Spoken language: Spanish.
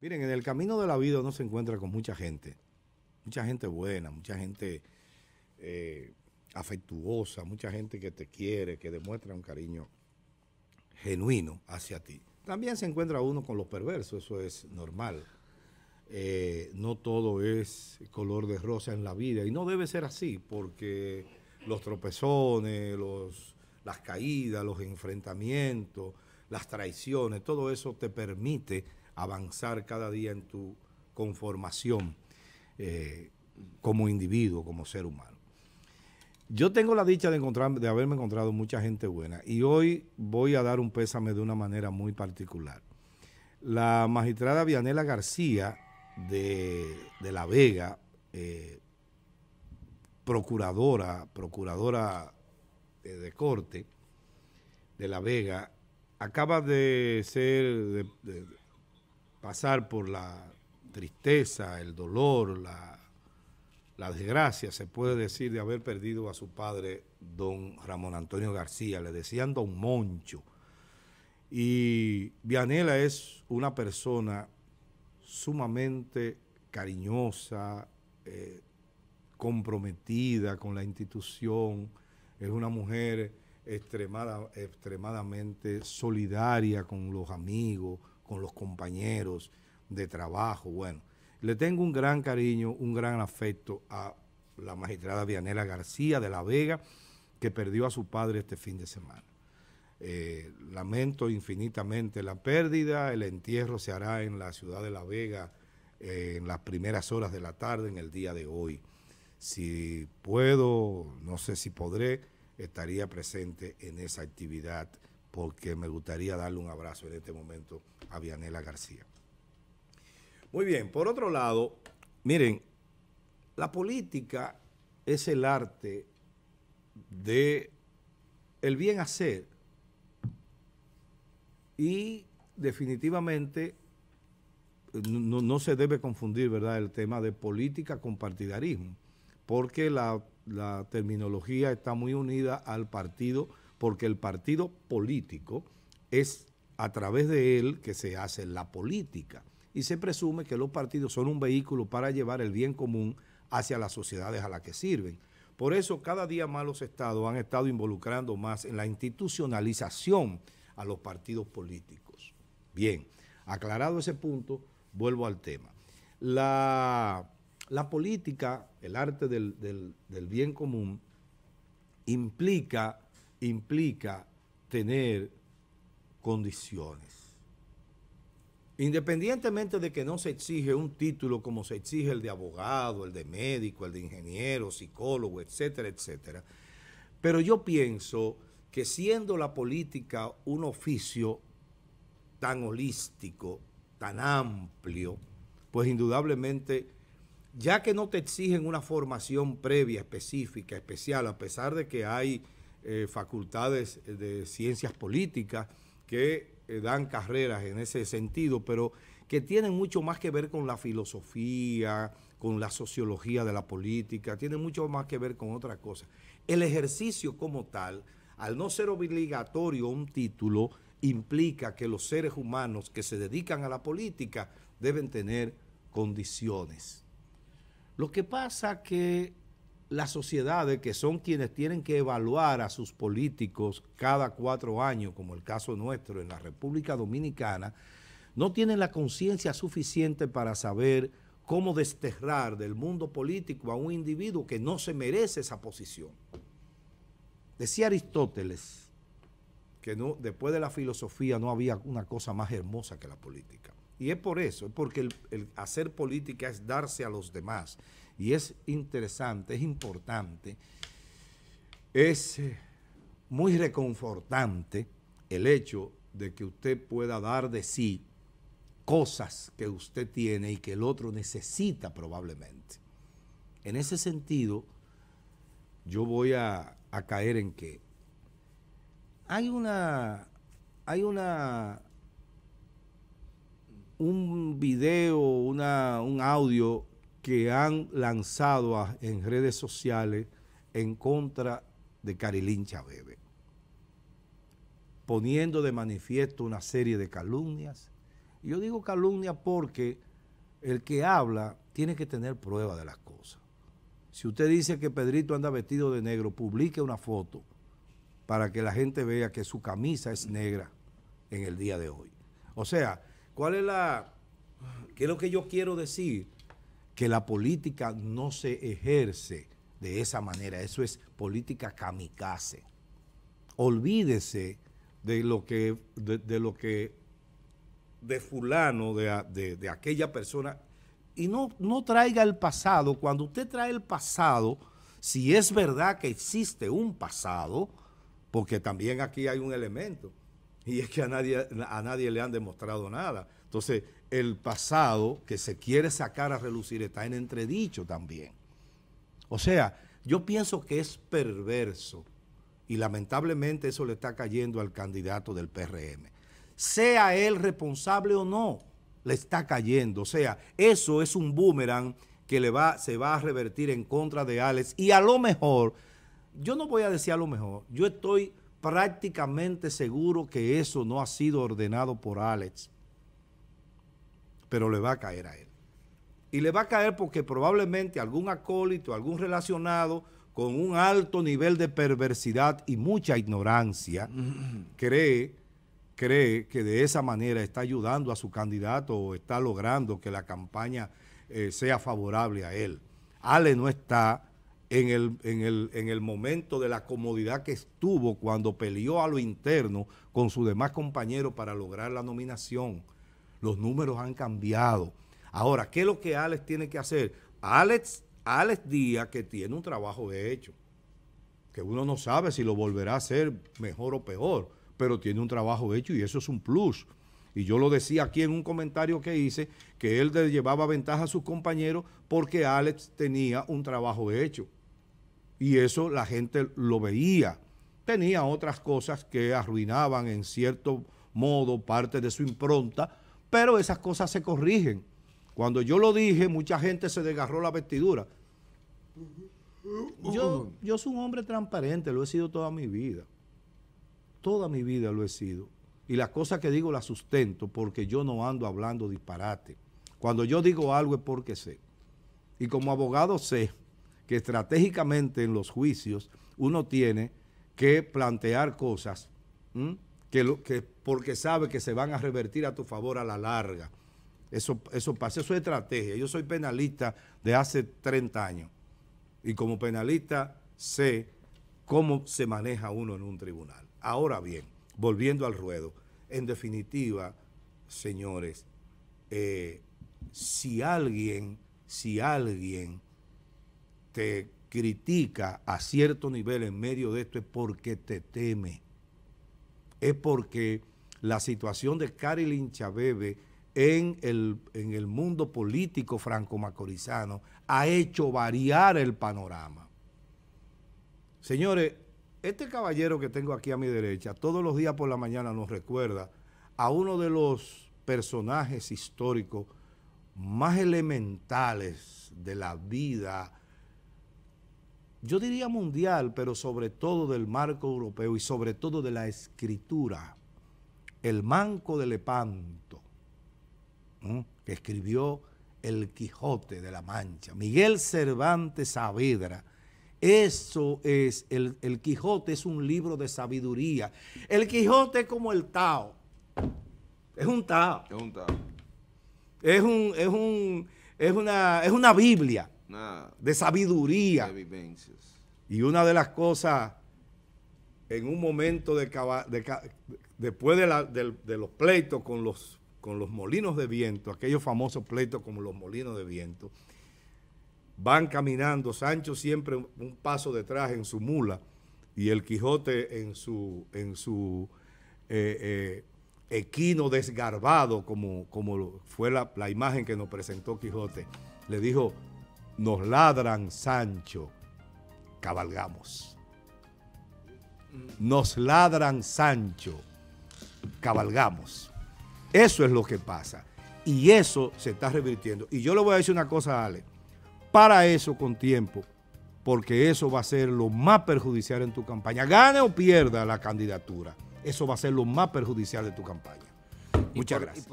Miren, en el camino de la vida uno se encuentra con mucha gente, mucha gente buena, mucha gente eh, afectuosa, mucha gente que te quiere, que demuestra un cariño genuino hacia ti. También se encuentra uno con los perversos, eso es normal. Eh, no todo es color de rosa en la vida y no debe ser así porque los tropezones, las caídas, los enfrentamientos, las traiciones, todo eso te permite avanzar cada día en tu conformación eh, como individuo, como ser humano. Yo tengo la dicha de, encontrar, de haberme encontrado mucha gente buena y hoy voy a dar un pésame de una manera muy particular. La magistrada Vianela García de, La Vega, eh, procuradora, procuradora eh, de, corte de La Vega, acaba de ser pasar por la tristeza, el dolor, la, la desgracia, se puede decir, de haber perdido a su padre, don Ramón Antonio García. Le decían don Moncho. Y Vianela es una persona sumamente cariñosa, eh, comprometida con la institución, es una mujer extremada, extremadamente solidaria con los amigos, con los compañeros de trabajo. Bueno, le tengo un gran cariño, un gran afecto a la magistrada Dianela García de La Vega, que perdió a su padre este fin de semana. Eh, lamento infinitamente la pérdida, el entierro se hará en la ciudad de La Vega eh, en las primeras horas de la tarde, en el día de hoy. Si puedo, no sé si podré, estaría presente en esa actividad porque me gustaría darle un abrazo en este momento a Vianela García. Muy bien, por otro lado, miren, la política es el arte de el bien hacer y definitivamente no, se debe confundir ¿verdad? el tema de política con partidarismo, porque la, la terminología está muy unida al partido porque el partido político es a través de él que se hace la política y se presume que los partidos son un vehículo para llevar el bien común hacia las sociedades a las que sirven. Por eso cada día más los estados han estado involucrando más en la institucionalización a los partidos políticos. Bien, aclarado ese punto, vuelvo al tema. La, política, el arte del, del bien común, implica implica tener condiciones. Independientemente de que no se exige un título como se exige el de abogado, el de médico, el de ingeniero, psicólogo, etcétera, etcétera. Pero yo pienso que siendo la política un oficio tan holístico, tan amplio, pues indudablemente, ya que no te exigen una formación previa, específica, especial, a pesar de que hay eh, facultades eh, de ciencias políticas que eh, dan carreras en ese sentido, pero que tienen mucho más que ver con la filosofía, con la sociología de la política, tienen mucho más que ver con otras cosas. El ejercicio como tal, al no ser obligatorio un título, implica que los seres humanos que se dedican a la política deben tener condiciones. Lo que pasa que las sociedades que son quienes tienen que evaluar a sus políticos cada cuatro años, como el caso nuestro en la República Dominicana, no tienen la conciencia suficiente para saber cómo desterrar del mundo político a un individuo que no se merece esa posición. Decía Aristóteles que después de la filosofía no había una cosa más hermosa que la política. Y es por eso, es porque el hacer política es darse a los demás, y es interesante, es importante, es eh, muy reconfortante el hecho de que usted pueda dar de sí cosas que usted tiene y que el otro necesita probablemente. En ese sentido, yo voy a, caer en que hay una, hay una, un video, un audio que han lanzado en redes sociales en contra de Carilín Chávez, poniendo de manifiesto una serie de calumnias. yo digo calumnia porque el que habla tiene que tener prueba de las cosas. Si usted dice que Pedrito anda vestido de negro, publique una foto para que la gente vea que su camisa es negra en el día de hoy. O sea, ¿cuál es la... ¿Qué es lo que yo quiero decir? que la política no se ejerce de esa manera. Eso es política kamikaze. Olvídese de lo que, de, lo que, de fulano, de, de aquella persona, y no, no traiga el pasado. Cuando usted trae el pasado, si es verdad que existe un pasado, porque también aquí hay un elemento, y es que a nadie, a nadie le han demostrado nada. Entonces, el pasado que se quiere sacar a relucir está en entredicho también. O sea, yo pienso que es perverso y lamentablemente eso le está cayendo al candidato del PRM. Sea él responsable o no, le está cayendo. O sea, eso es un boomerang que le va, se va a revertir en contra de Alex y a lo mejor, yo no voy a decir a lo mejor, yo estoy prácticamente seguro que eso no ha sido ordenado por Alex pero le va a caer a él. Y le va a caer porque probablemente algún acólito, algún relacionado con un alto nivel de perversidad y mucha ignorancia, mm. cree, cree que de esa manera está ayudando a su candidato o está logrando que la campaña eh, sea favorable a él. Ale no está en el, en el momento de la comodidad que estuvo cuando peleó a lo interno con sus demás compañeros para lograr la nominación. Los números han cambiado. Ahora, ¿qué es lo que Alex tiene que hacer? Alex, Alex Díaz, que tiene un trabajo hecho, que uno no sabe si lo volverá a hacer mejor o peor, pero tiene un trabajo hecho y eso es un plus. Y yo lo decía aquí en un comentario que hice, que él le llevaba ventaja a sus compañeros porque Alex tenía un trabajo hecho. Y eso la gente lo veía. Tenía otras cosas que arruinaban en cierto modo parte de su impronta, pero esas cosas se corrigen. Cuando yo lo dije, mucha gente se desgarró la vestidura. Yo, yo soy un hombre transparente, lo he sido toda mi vida. Toda mi vida lo he sido. Y las cosas que digo las sustento porque yo no ando hablando disparate. Cuando yo digo algo es porque sé. Y como abogado sé que estratégicamente en los juicios uno tiene que plantear cosas que, que porque sabe que se van a revertir a tu favor a la larga. Eso, eso pasa, eso es estrategia. Yo soy penalista de hace 30 años y como penalista sé cómo se maneja uno en un tribunal. Ahora bien, volviendo al ruedo, en definitiva, señores, eh, si alguien, si alguien te critica a cierto nivel en medio de esto es porque te teme es porque la situación de Carilyn Chabebe en el, en el mundo político franco-macorizano ha hecho variar el panorama. Señores, este caballero que tengo aquí a mi derecha, todos los días por la mañana nos recuerda a uno de los personajes históricos más elementales de la vida yo diría mundial, pero sobre todo del marco europeo y sobre todo de la escritura, el manco de Lepanto, que escribió El Quijote de la Mancha, Miguel Cervantes Saavedra, eso es, el, Quijote es un libro de sabiduría. El Quijote es como el Tao. Es un Tao. Es un Tao. Es, un, una, es una Biblia de sabiduría. Y una de las cosas, en un momento de, después de, los pleitos con los, con los molinos de viento, aquellos famosos pleitos como los molinos de viento, van caminando, Sancho siempre un paso detrás en su mula y el Quijote en su, en su eh, eh, equino desgarbado, como, como fue la, la imagen que nos presentó Quijote. Le dijo, nos ladran, Sancho, cabalgamos. Nos ladran, Sancho, cabalgamos. Eso es lo que pasa. Y eso se está revirtiendo. Y yo le voy a decir una cosa, Ale. Para eso con tiempo, porque eso va a ser lo más perjudicial en tu campaña. Gane o pierda la candidatura. Eso va a ser lo más perjudicial de tu campaña. Muchas gracias.